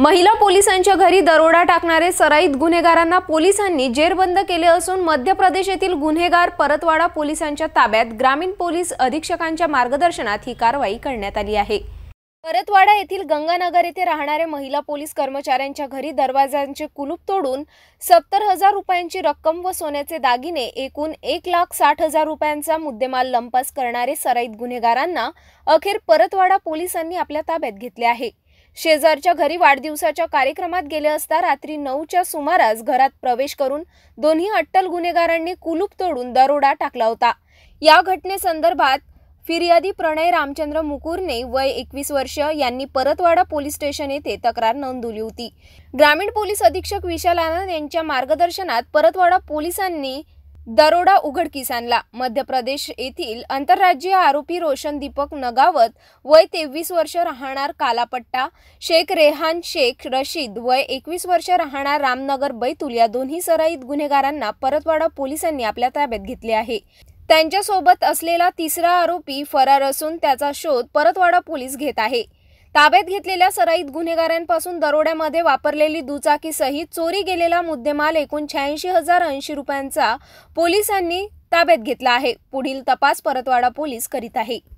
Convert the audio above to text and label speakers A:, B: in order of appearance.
A: महिला पोलिसांच्या घरी दरोडा टाकणारे सराईत गुन्हेगारांना पोलिसांनी जेरबंद केले असून मध्य प्रदेश येथील गुन्हेगार परतवाडा पोलिसांच्या ताब्यात ग्रामीण पोलीस अधीक्षकांच्या मार्गदर्शनात ही कारवाई करण्यात आली आहे परतवाडा येथील गंगानगर येथे राहणारे महिला पोलीस कर्मचाऱ्यांच्या घरी दरवाजांचे कुलूप तोडून सत्तर हजार रुपयांची रक्कम व सोन्याचे दागिने एकूण एक लाख साठ हजार रुपयांचा मुद्देमाल लंपास करणारे सराईत गुन्हेगारांना अखेर परतवाडा पोलिसांनी आपल्या ताब्यात घेतले आहे शेजारच्या घरी वाढदिवसाच्या कार्यक्रमात गेले असता रात्री नऊच्या सुमारास घरात प्रवेश करून दोन्ही अट्टल गुन्हेगारांनी कुलूप तोडून दरोडा टाकला होता या घटनेसंदर्भात फिर्यादी प्रणय रामचंद्र मुकुरने वय एकवीस वर्ष यांनी परतवाडा पोलीस स्टेशन येथे तक्रार नोंदवली होती ग्रामीण पोलीस अधीक्षक विशाल आनंद यांच्या मार्गदर्शनात परतवाडा पोलिसांनी दरोडा उघडकीस आणला मध्य प्रदेश येथील आंतरराज्यीय आरोपी रोशन दीपक नगावत वय तेवीस वर्ष राहणार कालापट्टा शेख रेहान शेख रशीद वय एकवीस वर्ष राहणार रामनगर बैतूल या दोन्ही सराईत गुन्हेगारांना परतवाडा पोलिसांनी आपल्या ताब्यात घेतले आहे त्यांच्यासोबत असलेला तिसरा आरोपी फरार असून त्याचा शोध परतवाडा पोलीस घेत आहे ताब्यात घेतलेल्या सराईत गुन्हेगारांपासून दरोड्यामध्ये वापरलेली दुचाकीसहित चोरी गेलेला मुद्देमाल एकूण शहाऐंशी हजार ऐंशी रुपयांचा पोलिसांनी ताब्यात घेतला आहे पुढील तपास परतवाडा पोलीस करीत आहे